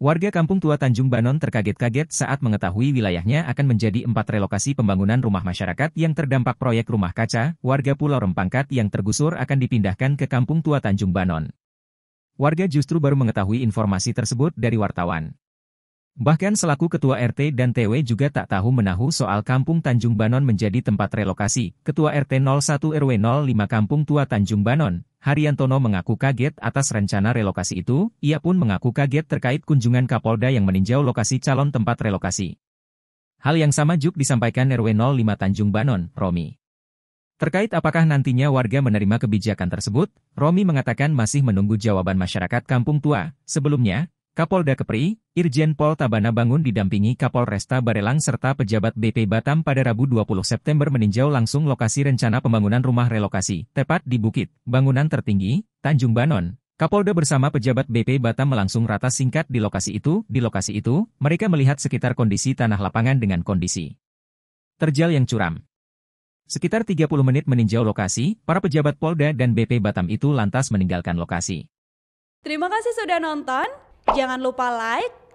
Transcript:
Warga kampung tua Tanjung Banon terkaget-kaget saat mengetahui wilayahnya akan menjadi empat relokasi pembangunan rumah masyarakat yang terdampak proyek rumah kaca, warga Pulau Rempangkat yang tergusur akan dipindahkan ke kampung tua Tanjung Banon. Warga justru baru mengetahui informasi tersebut dari wartawan. Bahkan selaku Ketua RT dan TW juga tak tahu menahu soal kampung Tanjung Banon menjadi tempat relokasi. Ketua RT 01 RW 05 Kampung Tua Tanjung Banon, Haryantono mengaku kaget atas rencana relokasi itu, ia pun mengaku kaget terkait kunjungan Kapolda yang meninjau lokasi calon tempat relokasi. Hal yang sama juga disampaikan RW 05 Tanjung Banon, Romi. Terkait apakah nantinya warga menerima kebijakan tersebut, Romi mengatakan masih menunggu jawaban masyarakat Kampung Tua. Sebelumnya, Kapolda Kepri, Irjen Pol Tabana Bangun didampingi Kapolresta Barelang serta pejabat BP Batam pada Rabu 20 September meninjau langsung lokasi rencana pembangunan rumah relokasi, tepat di Bukit, bangunan tertinggi, Tanjung Banon. Kapolda bersama pejabat BP Batam melangsung rata singkat di lokasi itu, di lokasi itu, mereka melihat sekitar kondisi tanah lapangan dengan kondisi terjal yang curam. Sekitar 30 menit meninjau lokasi, para pejabat Polda dan BP Batam itu lantas meninggalkan lokasi. Terima kasih sudah nonton, jangan lupa like,